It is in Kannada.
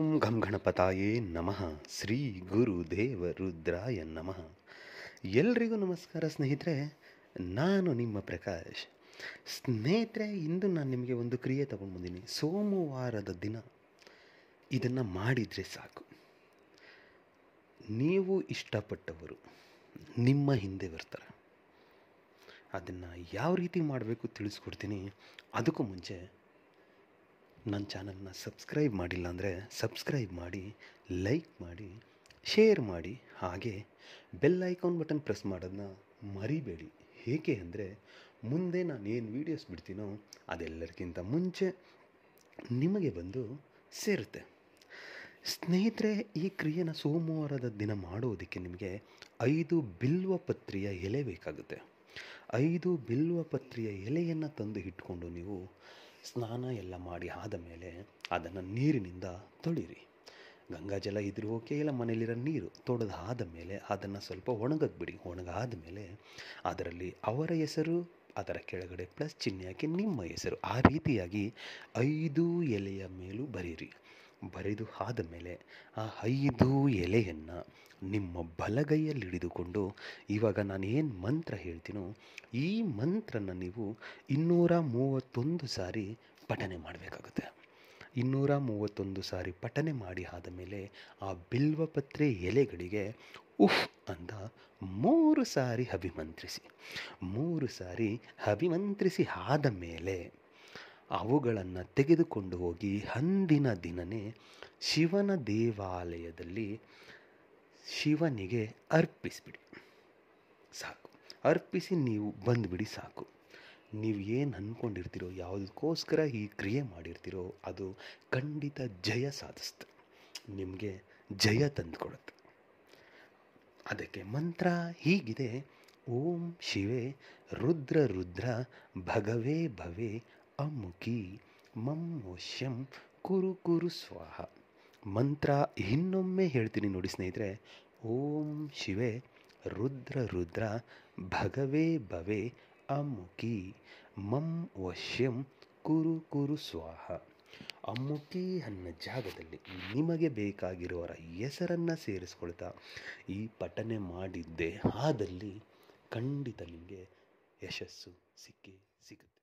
ಓಂ ಗಂ ಗಣಪತಾಯೇ ನಮಃ ಶ್ರೀ ಗುರು ದೇವ ರುದ್ರಾಯ ನಮಃ ಎಲ್ರಿಗೂ ನಮಸ್ಕಾರ ಸ್ನೇಹಿತರೆ ನಾನು ನಿಮ್ಮ ಪ್ರಕಾಶ್ ಸ್ನೇಹಿತರೆ ಇಂದು ನಾನು ನಿಮಗೆ ಒಂದು ಕ್ರಿಯೆ ತಗೊಂಡು ಬಂದೀನಿ ಸೋಮವಾರದ ದಿನ ಇದನ್ನು ಮಾಡಿದರೆ ಸಾಕು ನೀವು ಇಷ್ಟಪಟ್ಟವರು ನಿಮ್ಮ ಹಿಂದೆ ಬರ್ತಾರೆ ಅದನ್ನು ಯಾವ ರೀತಿ ಮಾಡಬೇಕು ತಿಳಿಸ್ಕೊಡ್ತೀನಿ ಅದಕ್ಕೂ ಮುಂಚೆ ನನ್ನ ಚಾನಲ್ನ ಸಬ್ಸ್ಕ್ರೈಬ್ ಮಾಡಿಲ್ಲ ಅಂದರೆ ಸಬ್ಸ್ಕ್ರೈಬ್ ಮಾಡಿ ಲೈಕ್ ಮಾಡಿ ಶೇರ್ ಮಾಡಿ ಹಾಗೆ ಬೆಲ್ ಐಕಾನ್ ಬಟನ್ ಪ್ರೆಸ್ ಮಾಡೋದನ್ನ ಮರಿಬೇಡಿ ಏಕೆ ಅಂದರೆ ಮುಂದೆ ಏನು ವೀಡಿಯೋಸ್ ಬಿಡ್ತೀನೋ ಅದೆಲ್ಲರಿಗಿಂತ ಮುಂಚೆ ನಿಮಗೆ ಬಂದು ಸೇರುತ್ತೆ ಸ್ನೇಹಿತರೆ ಈ ಕ್ರಿಯೆನ ಸೋಮವಾರದ ದಿನ ಮಾಡೋದಕ್ಕೆ ನಿಮಗೆ ಐದು ಬಿಲ್ವ ಪತ್ರಿಯ ಎಲೆ ಬೇಕಾಗುತ್ತೆ ಐದು ಬಿಲ್ವ ಪತ್ರಿಯ ಎಲೆಯನ್ನು ತಂದು ಇಟ್ಕೊಂಡು ನೀವು ಸ್ನಾನ ಎಲ್ಲ ಮಾಡಿ ಆದ ಮೇಲೆ ಅದನ್ನು ನೀರಿನಿಂದ ತೊಳಿರಿ ಗಂಗಾಜಲ ಇದ್ರೂ ಓಕೆ ಇಲ್ಲ ಮನೇಲಿರೋ ನೀರು ತೊಡೆದು ಆದ ಮೇಲೆ ಅದನ್ನು ಸ್ವಲ್ಪ ಒಣಗಕ್ಕೆ ಬಿಡಿ ಒಣಗಾದ ಮೇಲೆ ಅದರಲ್ಲಿ ಅವರ ಹೆಸರು ಅದರ ಕೆಳಗಡೆ ಪ್ಲಸ್ ಚಿಹ್ನೆ ಹಾಕಿ ನಿಮ್ಮ ಹೆಸರು ಆ ರೀತಿಯಾಗಿ ಐದು ಎಲೆಯ ಮೇಲೂ ಬರೀರಿ ಬರೆದು ಆದ ಮೇಲೆ ಆ ಐದು ಎಲೆಯನ್ನು ನಿಮ್ಮ ಬಲಗೈಯಲ್ಲಿ ಹಿಡಿದುಕೊಂಡು ಇವಾಗ ನಾನು ಏನು ಮಂತ್ರ ಹೇಳ್ತೀನೋ ಈ ಮಂತ್ರನ ನೀವು ಇನ್ನೂರ ಮೂವತ್ತೊಂದು ಸಾರಿ ಪಠನೆ ಮಾಡಬೇಕಾಗುತ್ತೆ ಇನ್ನೂರ ಮೂವತ್ತೊಂದು ಸಾರಿ ಪಠನೆ ಮಾಡಿ ಆದ ಮೇಲೆ ಆ ಬಿಲ್ವಪತ್ರೆ ಎಲೆಗಳಿಗೆ ಉಫ್ ಅಂತ ಮೂರು ಸಾರಿ ಅಭಿಮಂತ್ರಿಸಿ ಮೂರು ಸಾರಿ ಅಭಿಮಂತ್ರಿಸಿ ಆದ ಮೇಲೆ ಅವುಗಳನ್ನು ತೆಗೆದುಕೊಂಡು ಹೋಗಿ ಅಂದಿನ ದಿನನೇ ಶಿವನ ದೇವಾಲಯದಲ್ಲಿ ಶಿವನಿಗೆ ಅರ್ಪಿಸಿಬಿಡಿ ಸಾಕು ಅರ್ಪಿಸಿ ನೀವು ಬಂದುಬಿಡಿ ಸಾಕು ನೀವು ಏನು ಅಂದ್ಕೊಂಡಿರ್ತೀರೋ ಯಾವುದಕ್ಕೋಸ್ಕರ ಈ ಕ್ರಿಯೆ ಮಾಡಿರ್ತೀರೋ ಅದು ಖಂಡಿತ ಜಯ ಸಾಧಿಸ್ತು ನಿಮಗೆ ಜಯ ತಂದುಕೊಡುತ್ತೆ ಅದಕ್ಕೆ ಮಂತ್ರ ಹೀಗಿದೆ ಓಂ ಶಿವೆ ರುದ್ರ ರುದ್ರ ಭಗವೇ ಭವೇ ಅಮುಖಿ ಮಂ ವಶ್ಯಂ ಕುರು ಕುರು ಸ್ವಾಹ ಮಂತ್ರ ಇನ್ನೊಮ್ಮೆ ಹೇಳ್ತೀನಿ ನೋಡಿ ಸ್ನೇಹಿತರೆ ಓಂ ಶಿವೆ ರುದ್ರ ರುದ್ರ ಭಗವೇ ಭವೆ ಅಮುಕಿ ಮಂ ವಶ್ಯಂ ಕುರು ಕುರು ಸ್ವಾಹ ಅಮ್ಮುಕಿ ಅನ್ನೋ ಜಾಗದಲ್ಲಿ ನಿಮಗೆ ಬೇಕಾಗಿರುವವರ ಹೆಸರನ್ನು ಸೇರಿಸ್ಕೊಳ್ತಾ ಈ ಪಠನೆ ಮಾಡಿದ್ದೆ ಆದಲ್ಲಿ ಖಂಡಿತ ನಿಮಗೆ ಯಶಸ್ಸು ಸಿಕ್ಕೇ ಸಿಗುತ್ತೆ